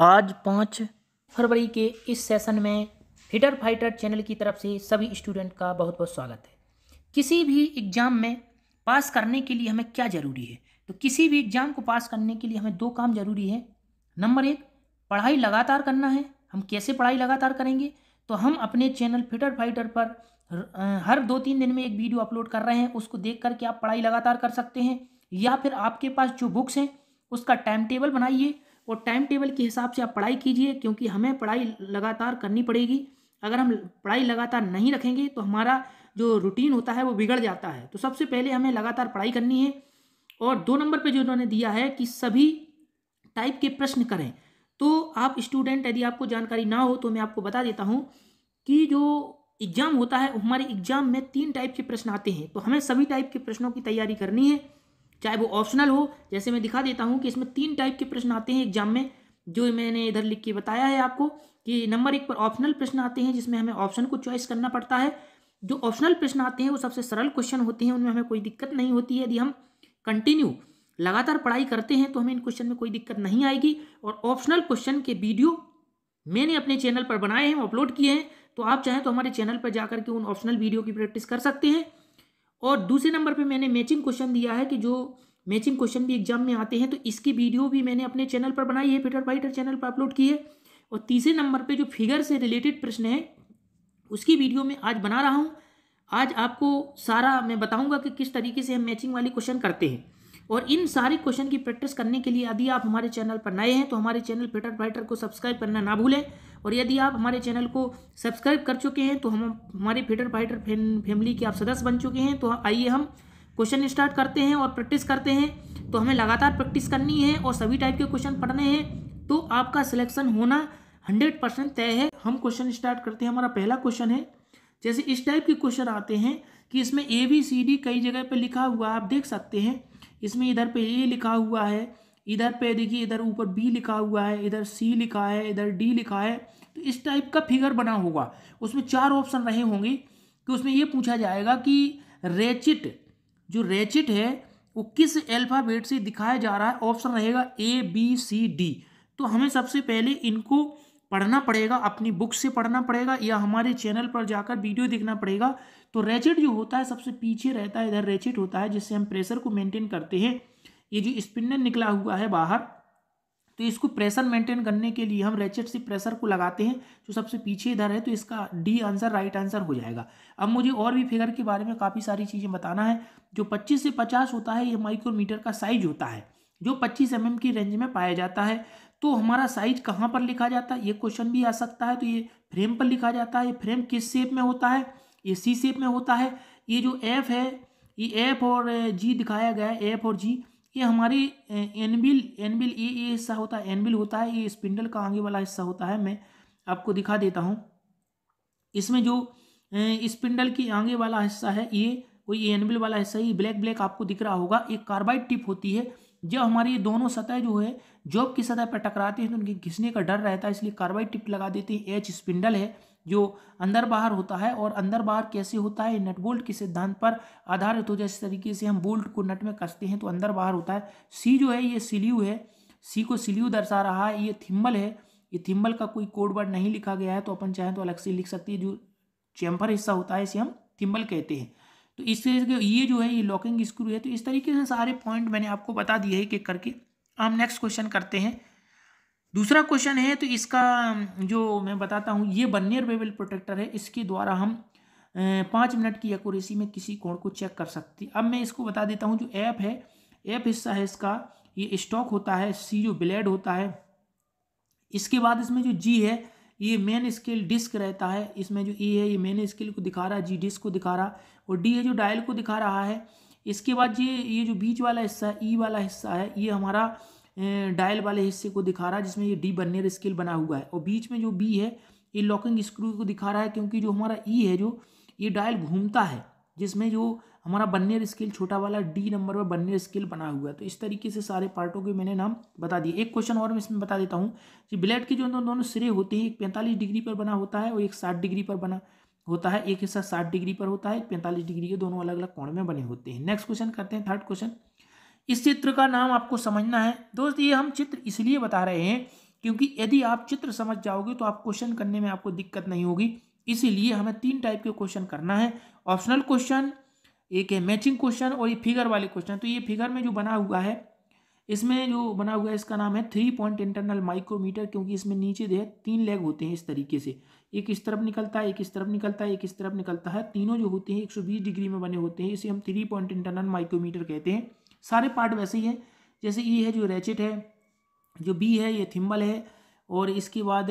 आज पाँच फरवरी के इस सेशन में हिटर फाइटर चैनल की तरफ से सभी स्टूडेंट का बहुत बहुत स्वागत है किसी भी एग्ज़ाम में पास करने के लिए हमें क्या ज़रूरी है तो किसी भी एग्ज़ाम को पास करने के लिए हमें दो काम ज़रूरी है नंबर एक पढ़ाई लगातार करना है हम कैसे पढ़ाई लगातार करेंगे तो हम अपने चैनल फिटर फाइटर पर हर दो तीन दिन में एक वीडियो अपलोड कर रहे हैं उसको देख करके आप पढ़ाई लगातार कर सकते हैं या फिर आपके पास जो बुक्स हैं उसका टाइम टेबल बनाइए और टाइम टेबल के हिसाब से आप पढ़ाई कीजिए क्योंकि हमें पढ़ाई लगातार करनी पड़ेगी अगर हम पढ़ाई लगातार नहीं रखेंगे तो हमारा जो रूटीन होता है वो बिगड़ जाता है तो सबसे पहले हमें लगातार पढ़ाई करनी है और दो नंबर पे जो उन्होंने दिया है कि सभी टाइप के प्रश्न करें तो आप स्टूडेंट यदि आपको जानकारी ना हो तो मैं आपको बता देता हूँ कि जो एग्ज़ाम होता है हमारे एग्ज़ाम में तीन टाइप के प्रश्न आते हैं तो हमें सभी टाइप के प्रश्नों की तैयारी करनी है चाहे वो ऑप्शनल हो जैसे मैं दिखा देता हूँ कि इसमें तीन टाइप के प्रश्न आते हैं एग्जाम में जो मैंने इधर लिख के बताया है आपको कि नंबर एक पर ऑप्शनल प्रश्न आते हैं जिसमें हमें ऑप्शन को चॉइस करना पड़ता है जो ऑप्शनल प्रश्न आते हैं वो सबसे सरल क्वेश्चन होते हैं उनमें हमें कोई दिक्कत नहीं होती है यदि हम कंटिन्यू लगातार पढ़ाई करते हैं तो हमें इन क्वेश्चन में कोई दिक्कत नहीं आएगी और ऑप्शनल क्वेश्चन के वीडियो मैंने अपने चैनल पर बनाए हैं अपलोड किए हैं तो आप चाहें तो हमारे चैनल पर जाकर के उन ऑप्शनल वीडियो की प्रैक्टिस कर सकते हैं और दूसरे नंबर पे मैंने मैचिंग क्वेश्चन दिया है कि जो मैचिंग क्वेश्चन भी एग्जाम में आते हैं तो इसकी वीडियो भी मैंने अपने चैनल पर बनाई है पीटर फाइटर चैनल पर अपलोड की है और तीसरे नंबर पे जो फिगर से रिलेटेड प्रश्न है उसकी वीडियो में आज बना रहा हूँ आज आपको सारा मैं बताऊँगा कि किस तरीके से हम मैचिंग वाले क्वेश्चन करते हैं और इन सारे क्वेश्चन की प्रैक्टिस करने के लिए यदि आप हमारे चैनल पर नए हैं तो हमारे चैनल पेटर राइटर को सब्सक्राइब करना ना भूलें और यदि आप हमारे चैनल को सब्सक्राइब कर चुके हैं तो हम हमारे पेटर राइटर फैमिली के आप सदस्य बन चुके हैं तो आइए हम क्वेश्चन स्टार्ट करते हैं और प्रैक्टिस करते हैं तो हमें लगातार प्रैक्टिस करनी है और सभी टाइप के क्वेश्चन पढ़ने हैं तो आपका सिलेक्शन होना हंड्रेड परसेंट तय है हम क्वेश्चन स्टार्ट करते हैं हमारा पहला क्वेश्चन है जैसे इस टाइप के क्वेश्चन आते हैं कि इसमें ए बी सी डी कई जगह पे लिखा हुआ है आप देख सकते हैं इसमें इधर पे ए लिखा हुआ है इधर पे देखिए इधर ऊपर बी लिखा हुआ है इधर सी लिखा है इधर डी लिखा है तो इस टाइप का फिगर बना होगा उसमें चार ऑप्शन रहे होंगे कि उसमें ये पूछा जाएगा कि रेचिट जो रेचिट है वो किस एल्फ़ाबेट से दिखाया जा रहा है ऑप्शन रहेगा ए बी सी डी तो हमें सबसे पहले इनको पढ़ना पड़ेगा अपनी बुक से पढ़ना पड़ेगा या हमारे चैनल पर जाकर वीडियो देखना पड़ेगा तो रेचिट जो होता है सबसे पीछे रहता है इधर रेचिट होता है जिससे हम प्रेशर को मेंटेन करते हैं ये जो स्पिनर निकला हुआ है बाहर तो इसको प्रेशर मेंटेन करने के लिए हम रेचेट से प्रेशर को लगाते हैं जो सबसे पीछे इधर है तो इसका डी आंसर राइट आंसर हो जाएगा अब मुझे और भी फिगर के बारे में काफ़ी सारी चीज़ें बताना है जो पच्चीस से पचास होता है ये माइक्रोमीटर का साइज होता है जो पच्चीस एम की रेंज में पाया जाता है तो हमारा साइज कहाँ पर लिखा जाता है ये क्वेश्चन भी आ सकता है तो ये फ्रेम पर लिखा जाता है ये फ्रेम किस शेप में होता है ये सी शेप में होता है ये जो एफ है ये एफ और जी दिखाया गया है एफ और जी ये हमारी एनबिल एनबिल ये ये हिस्सा होता है एनबिल होता है ये स्पिंडल का आगे वाला हिस्सा होता है मैं आपको दिखा देता हूँ इसमें जो स्पिंडल की आगे वाला हिस्सा है ये वो ये एनबिल वाला हिस्सा ये ब्लैक ब्लैक आपको दिख रहा होगा एक कार्बाइड टिप होती है जब हमारी ये दोनों सतह जो है जॉब की सतह पर टकराती है तो उनके घिसने का डर रहता है इसलिए कार्बाइड टिप लगा देते हैं एच स्पिंडल है जो अंदर बाहर होता है और अंदर बाहर कैसे होता है नट बोल्ट के सिद्धांत पर आधारित हो इस तरीके से हम बोल्ट को नट में कसते हैं तो अंदर बाहर होता है सी जो है ये सिल्यू है सी को सिल्यू दर्शा रहा है ये थिम्बल है ये थिम्बल का कोई कोड वर्ड नहीं लिखा गया है तो अपन चाहें तो अलग से लिख सकती है जो चैम्फर हिस्सा होता है इसे हम थिम्बल कहते हैं तो इस तरीके ये जो है ये लॉकिंग स्क्रू है तो इस तरीके से सारे पॉइंट मैंने आपको बता दिए है एक करके हम नेक्स्ट क्वेश्चन करते हैं दूसरा क्वेश्चन है तो इसका जो मैं बताता हूँ ये बनियर बेबल प्रोटेक्टर है इसके द्वारा हम पाँच मिनट की एकोरेसी में किसी कोण को चेक कर सकते अब मैं इसको बता देता हूँ जो ऐप है ऐप हिस्सा है इसका ये स्टॉक होता है सी जो ब्लेड होता है इसके बाद इसमें जो जी है ये मेन स्केल डिस्क रहता है इसमें जो ए e है ये मेन स्केल को दिखा रहा है जी डिस्क को दिखा रहा और डी है जो डायल को दिखा रहा है इसके बाद ये ये जो बीच वाला हिस्सा है e ई वाला हिस्सा है ये हमारा डायल वाले हिस्से को दिखा रहा है जिसमें ये डी बर्नियर स्केल बना हुआ है और बीच में जो बी है ये लॉकिंग स्क्रू को दिखा रहा है क्योंकि जो हमारा ई e है जो ये डायल घूमता है जिसमें जो हमारा बन्नियर स्केल छोटा वाला डी नंबर पर बन्नियर स्केल बना हुआ है तो इस तरीके से सारे पार्टों के मैंने नाम बता दिए एक क्वेश्चन और मैं इसमें बता देता हूँ कि ब्लेड के जो दोनों दोनों सिरे होते हैं एक पैंतालीस डिग्री पर बना होता है और एक साठ डिग्री पर बना होता है एक हिस्सा साठ डिग्री पर होता है एक पैंतालीस डिग्री के दोनों अलग अलग कोण में बने होते हैं नेक्स्ट क्वेश्चन करते हैं थर्ड क्वेश्चन इस चित्र का नाम आपको समझना है दोस्त ये हम चित्र इसलिए बता रहे हैं क्योंकि यदि आप चित्र समझ जाओगे तो आप क्वेश्चन करने में आपको दिक्कत नहीं होगी इसीलिए हमें तीन टाइप के क्वेश्चन करना है ऑप्शनल क्वेश्चन एक है मैचिंग क्वेश्चन और ये फिगर वाले क्वेश्चन तो ये फिगर में जो बना हुआ है इसमें जो बना हुआ है इसका नाम है थ्री पॉइंट इंटरनल माइक्रोमीटर क्योंकि इसमें नीचे जो है तीन लेग होते हैं इस तरीके से एक इस तरफ निकलता है एक इस तरफ निकलता है एक इस तरफ निकलता है तीनों जो होते हैं 120 डिग्री में बने होते हैं इसे हम थ्री पॉइंट इंटरनल माइक्रोमीटर कहते हैं सारे पार्ट वैसे ही हैं जैसे ये e है जो रेचेट है जो बी है ये थिम्बल है और इसके बाद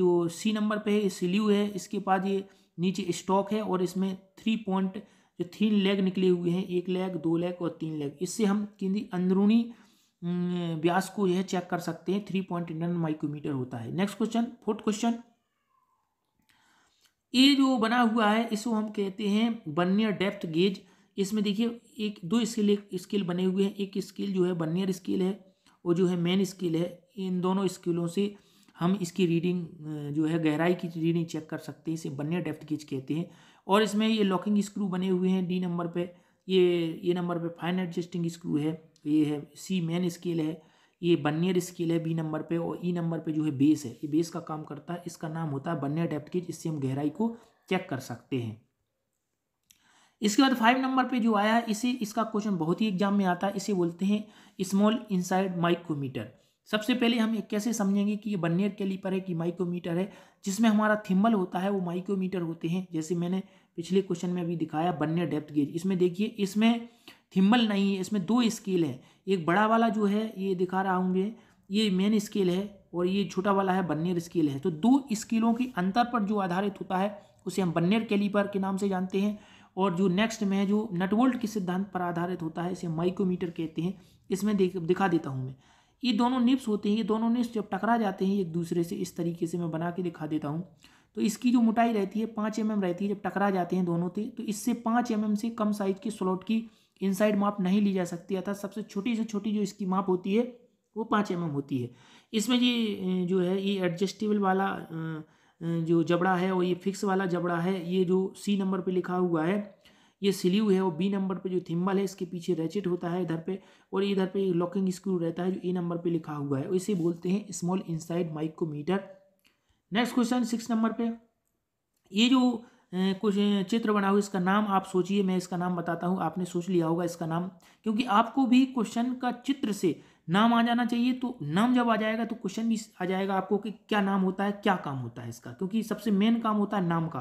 जो सी नंबर पर है ये सिल्यू है इसके बाद ये नीचे स्टॉक है और इसमें थ्री पॉइंट जो तीन लेग निकले हुए हैं एक लेग दो लेग और तीन लेग इससे हम किन्हीं अंदरूनी व्यास को यह चेक कर सकते हैं थ्री पॉइंट नाइन माइक्रोमीटर होता है नेक्स्ट क्वेश्चन फोर्थ क्वेश्चन ये जो बना हुआ है इसको हम कहते हैं बर्नियर डेप्थ गेज इसमें देखिए एक दो स्केल एक स्केल बने हुए हैं एक स्केल जो है बर्नियर स्केल है और जो है मेन स्केल है इन दोनों स्केलों से हम इसकी रीडिंग जो है गहराई की रीडिंग चेक कर सकते हैं इसे बर्नियर डेप्थ गेज कहते हैं और इसमें ये लॉकिंग स्क्रू बने हुए हैं डी नंबर पे ये ये नंबर पे फाइन एडजस्टिंग स्क्रू है ये है सी मेन स्केल है ये बनियर स्केल है बी नंबर पे और ई e नंबर पे जो है बेस है ये बेस का काम करता है इसका नाम होता है बनियर डेप्थ गेज इससे हम गहराई को चेक कर सकते हैं इसके बाद फाइव नंबर पे जो आया इसे इसका क्वेश्चन बहुत ही एग्जाम में आता है इसे बोलते हैं स्मॉल इनसाइड माइक्रोमीटर सबसे पहले हम एक कैसे समझेंगे कि ये बनियर कैलीपर है कि माइक्रोमीटर है जिसमें हमारा थिम्बल होता है वो माइक्रोमीटर होते हैं जैसे मैंने पिछले क्वेश्चन में अभी दिखाया बन्ने डेप्थ गेज इसमें देखिए इसमें थिम्बल नहीं है इसमें दो स्केल है एक बड़ा वाला जो है ये दिखा रहा हूँ ये मेन स्केल है और ये छोटा वाला है बन्नेर स्केल है तो दो स्केलों के अंतर पर जो आधारित होता है उसे हम बन्नेर कैलीपर के नाम से जानते हैं और जो नेक्स्ट में है जो नटवोल्ट के सिद्धांत पर आधारित होता है इसे माइक्रोमीटर कहते हैं इसमें देख दिखा देता हूँ मैं ये दोनों निप्स होते हैं ये दोनों निप्स जब टकरा जाते हैं एक दूसरे से इस तरीके से मैं बना के दिखा देता हूँ तो इसकी जो मोटाई रहती है पाँच एम रहती है जब टकरा जाते हैं दोनों थे तो इससे पाँच एम से कम साइज की स्लॉट की इनसाइड माप नहीं ली जा सकती अर्थात सबसे छोटी से छोटी जो इसकी माप होती है वो पाँच एम होती है इसमें ये जो है ये एडजस्टेबल वाला जो जबड़ा है और ये फिक्स वाला जबड़ा है ये जो सी नंबर पर लिखा हुआ है ये सिल्यू है और बी नंबर पे जो थिम्बल है इसके पीछे रेचिट होता है इधर पे और इधर पे लॉकिंग स्क्रू रहता है जो ए नंबर पे लिखा हुआ है इसे बोलते हैं small inside micrometer next question six number पे ये जो कुछ चित्र बना हुआ इसका नाम आप सोचिए मैं इसका नाम बताता हूँ आपने सोच लिया होगा इसका नाम क्योंकि आपको भी क्वेश्चन का चित्र से नाम आ जाना चाहिए तो नाम जब आ जाएगा तो क्वेश्चन भी आ जाएगा आपको कि क्या नाम होता है क्या काम होता है इसका क्योंकि सबसे मेन काम होता है नाम का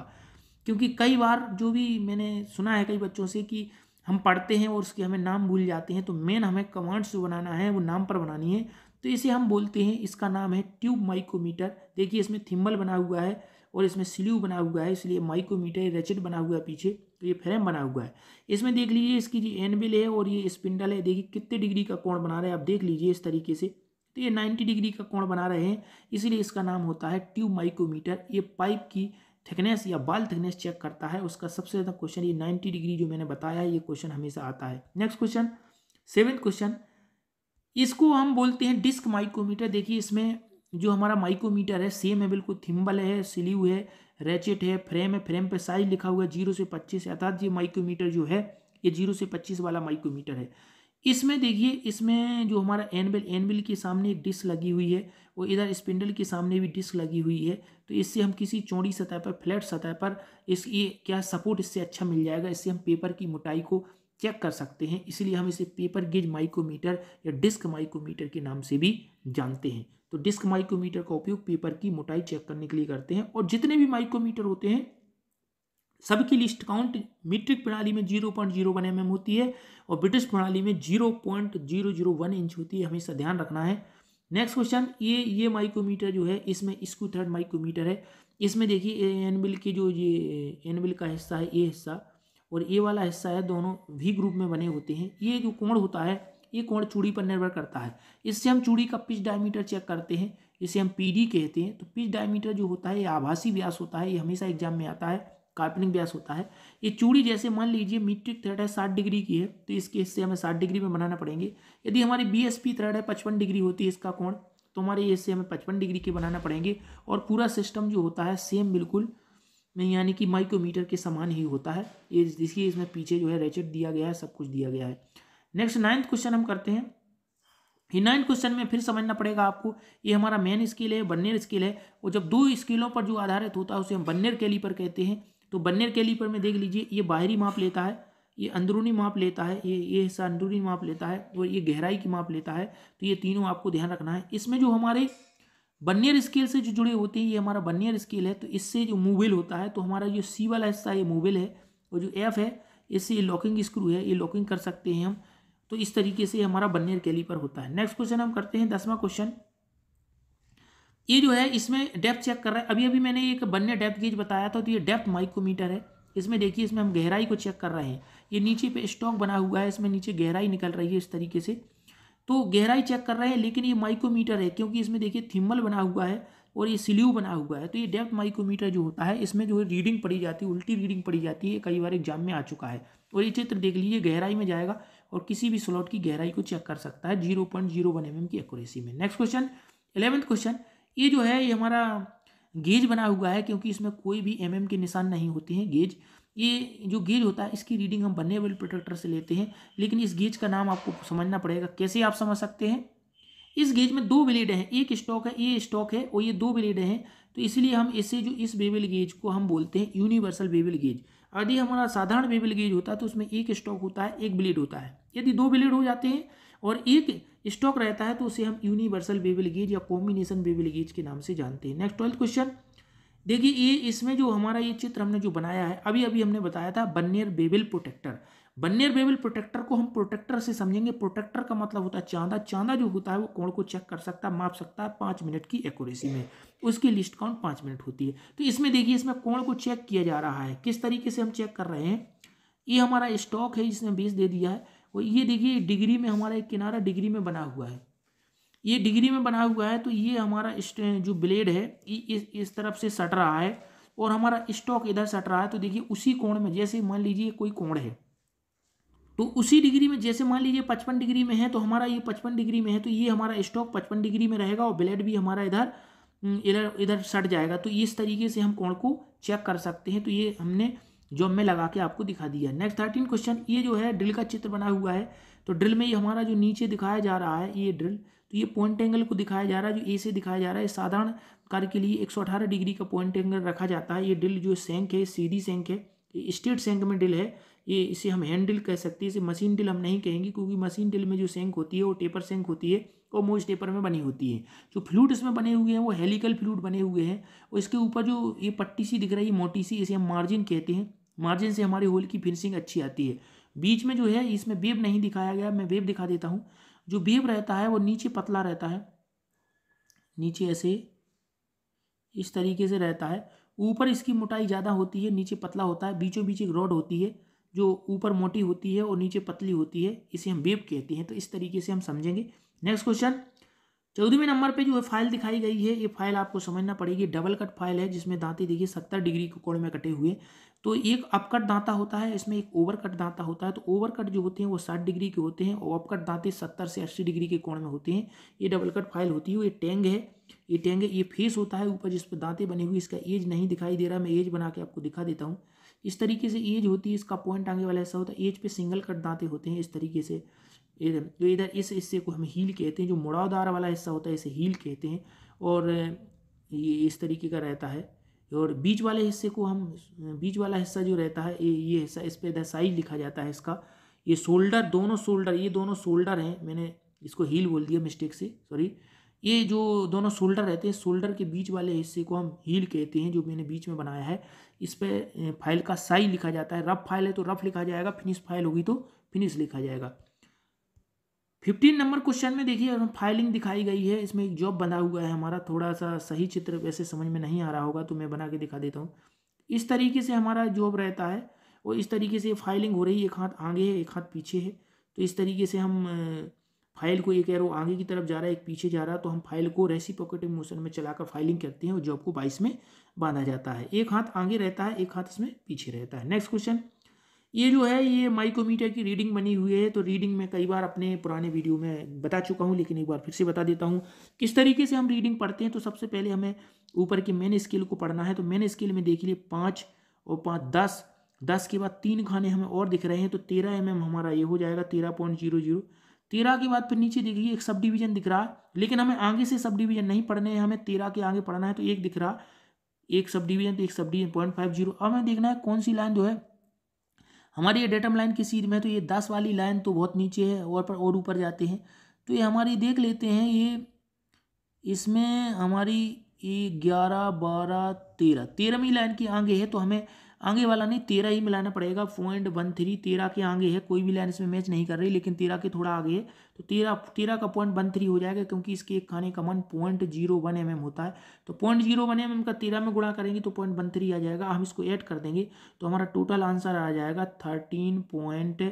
क्योंकि कई बार जो भी मैंने सुना है कई बच्चों से कि हम पढ़ते हैं और उसके हमें नाम भूल जाते हैं तो मेन हमें कमांड्स जो बनाना है वो नाम पर बनानी है तो इसे हम बोलते हैं इसका नाम है ट्यूब माइकोमीटर देखिए इसमें थिम्बल बना हुआ है और इसमें स्ल्यू बना हुआ है इसलिए माइकोमीटर रेचेट बना हुआ है पीछे तो ये फ्रेम बना हुआ है इसमें देख लीजिए इसकी जी एनबिल है और ये स्पिंडल है देखिए कितने डिग्री का कोण बना रहा है आप देख लीजिए इस तरीके से तो ये 90 डिग्री का कोण बना रहे हैं इसीलिए इसका नाम होता है ट्यूब माइकोमीटर ये पाइप की थिकनेस या बाल थिकनेस चेक करता है उसका सबसे ज़्यादा क्वेश्चन ये नाइन्टी डिग्री जो मैंने बताया है ये क्वेश्चन हमेशा आता है नेक्स्ट क्वेश्चन सेवन क्वेश्चन इसको हम बोलते हैं डिस्क माइकोमीटर देखिए इसमें जो हमारा माइकोमीटर है सेम है बिल्कुल थिम्बल है सिलीव है रेचेट है फ्रेम है फ्रेम पे साइज लिखा हुआ है जीरो से पच्चीस अर्थात ये माइकोमीटर जो है ये जीरो से पच्चीस वाला माइकोमीटर है इसमें देखिए इसमें जो हमारा एनबिल एनबिल के सामने एक डिस्क लगी हुई है और इधर स्पिंडल के सामने भी डिस्क लगी हुई है तो इससे हम किसी चौड़ी सतह पर फ्लैट सतह पर इस ये क्या सपोर्ट इससे अच्छा मिल जाएगा इससे हम पेपर की मोटाई को चेक कर सकते हैं इसलिए हम इसे पेपर गेज माइक्रोमीटर या डिस्क माइक्रोमीटर के नाम से भी जानते हैं तो डिस्क माइक्रोमीटर का उपयोग पेपर की मोटाई चेक करने के लिए करते हैं और जितने भी माइक्रोमीटर होते हैं सबकी लिस्ट काउंट मीट्रिक प्रणाली में zero point zero one M होती है और ब्रिटिश प्रणाली में zero point zero zero one inch होती है हमेशा ध्यान रखना है नेक्स्ट क्वेश्चन ये ये माइक्रोमीटर जो है इसमें इसको थर्ड माइक्रोमीटर है इसमें देखिए एनबिल की जो ये एनबिल का हिस्सा है ये हिस्सा और ए वाला हिस्सा है दोनों वी ग्रुप में बने होते हैं ये जो कोण होता है ये कोण चूड़ी पर निर्भर करता है इससे हम चूड़ी का पिच डायमीटर चेक करते हैं इसे हम पी कहते हैं तो पिच डायमीटर जो होता है ये आभासी व्यास होता है ये हमेशा एग्जाम में आता है काल्पनिक व्यास होता है ये चूड़ी जैसे मान लीजिए मीट्रिक थ्रेड है साठ डिग्री की है तो इसके हिस्से हमें साठ डिग्री में बनाना पड़ेंगे यदि हमारी बी एस पी थ्रेड है पचपन डिग्री होती है इसका कोण तो हमारे ये हिस्से हमें पचपन डिग्री के बनाना पड़ेंगे और पूरा सिस्टम जो होता है सेम बिल्कुल नहीं यानी कि माइक्रोमीटर के समान ही होता है ये देखिए इसमें पीछे जो है रेचेट दिया गया है सब कुछ दिया गया है नेक्स्ट नाइन्थ क्वेश्चन हम करते हैं ये नाइन्थ क्वेश्चन में फिर समझना पड़ेगा आपको ये हमारा मेन स्किल है बन्नेर स्किल है और जब दो स्किलों पर जो आधारित होता है उसे हम बन्नेर कैलीपर कहते हैं तो बन्नेर कैलीपर में देख लीजिए ये बाहरी माप लेता है ये अंदरूनी माप लेता है ये ये हिस्सा अंदरूनी माप लेता है और ये गहराई की माप लेता है तो ये तीनों आपको ध्यान रखना है इसमें जो हमारे बनियर स्केल से जो जुड़े होते हैं ये हमारा बनियर स्केल है तो इससे जो मूवेल होता है तो हमारा जो सी वाला हिस्सा ये मूवेल है और जो एफ है इससे ये लॉकिंग स्क्रू है ये लॉकिंग कर सकते हैं हम तो इस तरीके से हमारा बनियर कैलीपर होता है नेक्स्ट क्वेश्चन हम करते हैं दसवां क्वेश्चन ये जो है इसमें डेप्थ चेक कर रहा है अभी अभी मैंने एक बन्ने डेप्थ गेज बताया था तो ये डेप्थ माइक्रोमीटर है इसमें देखिए इसमें हम गहराई को चेक कर रहे हैं ये नीचे पे स्टॉक बना हुआ है इसमें नीचे गहराई निकल रही है इस तरीके से तो गहराई चेक कर रहे हैं लेकिन ये माइक्रोमीटर है क्योंकि इसमें देखिए थिम्बल बना हुआ है और ये सिल्यू बना हुआ है तो ये डेप्थ माइक्रोमीटर जो होता है इसमें जो है रीडिंग पड़ी जाती है उल्टी रीडिंग पड़ी जाती है कई बार एग्जाम में आ चुका है और ये चित्र देख लीजिए गहराई में जाएगा और किसी भी स्लॉट की गहराई को चेक कर सकता है zero point zero one M की एक्यूरेसी में नेक्स्ट क्वेश्चन इलेवेंथ क्वेश्चन ये जो है ये हमारा गेज बना हुआ है क्योंकि इसमें कोई भी एम mm एम के निशान नहीं होते हैं गेज ये जो गेज होता है इसकी रीडिंग हम बनने वाले प्रोटेक्टर से लेते हैं लेकिन इस गेज का नाम आपको समझना पड़ेगा कैसे आप समझ सकते हैं इस गेज में दो ब्लेड हैं एक स्टॉक है ये स्टॉक है और ये दो ब्लेड हैं तो इसलिए हम इसे जो इस बेबल गेज को हम बोलते हैं यूनिवर्सल बेबल गेज यदि हमारा साधारण बेबल गेज होता है तो उसमें एक स्टॉक होता है एक ब्लेड होता है यदि दो ब्लेड हो जाते हैं और एक स्टॉक रहता है तो उसे हम यूनिवर्सल बेबल गेज या कॉम्बिनेशन बेबल गेज के नाम से जानते हैं नेक्स्ट ट्वेल्थ क्वेश्चन देखिए ये इसमें जो हमारा ये चित्र हमने जो बनाया है अभी अभी हमने बताया था बन्नियर बेबिल प्रोटेक्टर बन्नियर बेबिल प्रोटेक्टर को हम प्रोटेक्टर से समझेंगे प्रोटेक्टर का मतलब होता है चांदा चांदा जो होता है वो कोण को चेक कर सकता है माप सकता है पाँच मिनट की एक्यूरेसी में उसकी लिस्ट काउंट पाँच मिनट होती है तो इसमें देखिए इसमें कोण को चेक किया जा रहा है किस तरीके से हम चेक कर रहे हैं ये हमारा स्टॉक है जिसने बीस दे दिया है और ये देखिए डिग्री में हमारा एक किनारा डिग्री में बना हुआ है ये डिग्री में बना हुआ है तो ये हमारा जो ब्लेड है इस इस तरफ से सट रहा है और हमारा स्टॉक इधर सट रहा है तो देखिए उसी कोण में जैसे मान लीजिए कोई कोण है तो उसी डिग्री में जैसे मान लीजिए पचपन डिग्री में है तो हमारा ये पचपन डिग्री में है तो ये हमारा स्टॉक पचपन डिग्री में रहेगा और ब्लेड भी हमारा इधर इधर इधर सट जाएगा तो इस तरीके से हम कोण को चेक कर सकते हैं तो ये हमने जो मैं लगा के आपको दिखा दिया नेक्स्ट थर्टीन क्वेश्चन ये जो है ड्रिल का चित्र बना हुआ है तो ड्रिल में ये हमारा जो नीचे दिखाया जा रहा है ये ड्रिल तो ये पॉइंट एंगल को दिखाया जा रहा है जो ए से दिखाया जा रहा है साधारण कार्य के लिए 118 डिग्री का पॉइंट एंगल रखा जाता है ये डिल जो सेंक है सीधी सेंक है ये स्टेट सेंक में डिल है ये इसे हम हैंड डिल कह सकते हैं इसे मशीन डिल हम नहीं कहेंगे क्योंकि मशीन डिल में जो सेंक होती है वो टेपर सेंक होती है और मोज टेपर में बनी होती है जो फ्लूट इसमें बने हुए हैं वो हेलिकल फ्लूट बने हुए हैं और इसके ऊपर जो ये पट्टी सी दिख रही है मोटी सी इसे हम मार्जिन कहते हैं मार्जिन से हमारे होल की फिनिशिंग अच्छी आती है बीच में जो है इसमें वेब नहीं दिखाया गया मैं वेब दिखा देता हूँ जो बेब रहता है वो नीचे पतला रहता है नीचे ऐसे इस तरीके से रहता है ऊपर इसकी मोटाई ज़्यादा होती है नीचे पतला होता है बीचों बीच एक रॉड होती है जो ऊपर मोटी होती है और नीचे पतली होती है इसे हम बेब कहते हैं तो इस तरीके से हम समझेंगे नेक्स्ट क्वेश्चन चौदहवें नंबर पे जो है फाइल दिखाई गई है ये फाइल आपको समझना पड़ेगी डबल कट फाइल है जिसमें दांती देखिए सत्तर डिग्री के कोण में कटे हुए तो एक अपकट दांता होता है इसमें एक ओवरकट दांता होता है तो ओवरकट जो होते हैं वो साठ डिग्री के होते हैं और अपकट दांते सत्तर से अस्सी डिग्री के कोण में होते हैं ये डबल कट फाइल होती है ये टेंग है ये टेंग है ये फेस होता है ऊपर जिस पर दांते बने हुए इसका एज नहीं दिखाई दे रहा मैं एज बना के आपको दिखा देता हूँ इस तरीके से एज होती है इसका पॉइंट आगे वाला ऐसा होता है एज पे सिंगल कट दांते होते हैं इस तरीके से इधर तो इधर इस हिस्से को हम हील कहते हैं जो मुड़ावदार वाला हिस्सा होता है इसे हील कहते हैं और ये इस तरीके का रहता है और बीच वाले हिस्से को हम बीच वाला हिस्सा जो रहता है ये हिस्सा इस पर साइज लिखा जाता है इसका ये शोल्डर दोनों शोल्डर ये दोनों शोल्डर हैं मैंने इसको हील बोल दिया मिस्टेक से सॉरी ये जो दोनों शोल्डर रहते हैं शोल्डर के बीच वाले हिस्से को हम हील कहते हैं जो मैंने बीच में बनाया है इस पर फाइल का साइज लिखा जाता है रफ फाइल है तो रफ लिखा जाएगा फिनिश फाइल होगी तो फिनिश लिखा जाएगा फिफ्टीन नंबर क्वेश्चन में देखिए फाइलिंग दिखाई गई है इसमें एक जॉब बना हुआ है हमारा थोड़ा सा सही चित्र वैसे समझ में नहीं आ रहा होगा तो मैं बना के दिखा देता हूँ इस तरीके से हमारा जॉब रहता है और इस तरीके से फाइलिंग हो रही है एक हाथ आगे है एक हाथ पीछे है तो इस तरीके से हम फाइल को एक एरो आगे की तरफ जा रहा है एक पीछे जा रहा है तो हम फाइल को रेसी पॉकेटिव मोशन में चलाकर फाइलिंग करते हैं और जॉब को बाइस में बांधा जाता है एक हाथ आगे रहता है एक हाथ इसमें पीछे रहता है नेक्स्ट क्वेश्चन ये जो है ये माइकोमीटर की रीडिंग बनी हुई है तो रीडिंग में कई बार अपने पुराने वीडियो में बता चुका हूँ लेकिन एक बार फिर से बता देता हूँ किस तरीके से हम रीडिंग पढ़ते हैं तो सबसे पहले हमें ऊपर के मेन स्केल को पढ़ना है तो मेन स्केल में देख लिए पाँच और पाँच दस दस के बाद तीन खाने हमें और दिख रहे हैं तो तेरह एम mm हमारा ये हो जाएगा तेरह पॉइंट जीरो जीरो तेरह के बाद फिर नीचे देखिए एक सब डिवीजन दिख रहा है लेकिन हमें आगे से सब डिवीजन नहीं पढ़ने हैं हमें तेरह के आगे पढ़ना है तो एक दिख रहा एक सब डिवीजन तो एक sub division point five zero अब हमें देखना है कौन सी लाइन जो है हमारी ये डेटम लाइन की सीध में तो ये दस वाली लाइन तो बहुत नीचे है और पर और ऊपर जाते हैं तो ये हमारी देख लेते हैं ये इसमें हमारी ये ग्यारह बारह तेरह तेरहवीं लाइन की आगे है तो हमें आगे वाला नहीं तेरह ही मिलाना पड़ेगा पॉइंट वन थ्री तेरह के आगे है कोई भी लाइन इसमें मैच नहीं कर रही लेकिन तेरह के थोड़ा आगे है तो तेरह तेरह का पॉइंट वन थ्री हो जाएगा क्योंकि इसके एक खाने का मन point zero one M M होता है तो point zero one M M का तेरह में गुणा करेंगे तो पॉइंट वन थ्री आ जाएगा हम इसको ऐड कर देंगे तो हमारा टोटल आंसर आ जाएगा thirteen point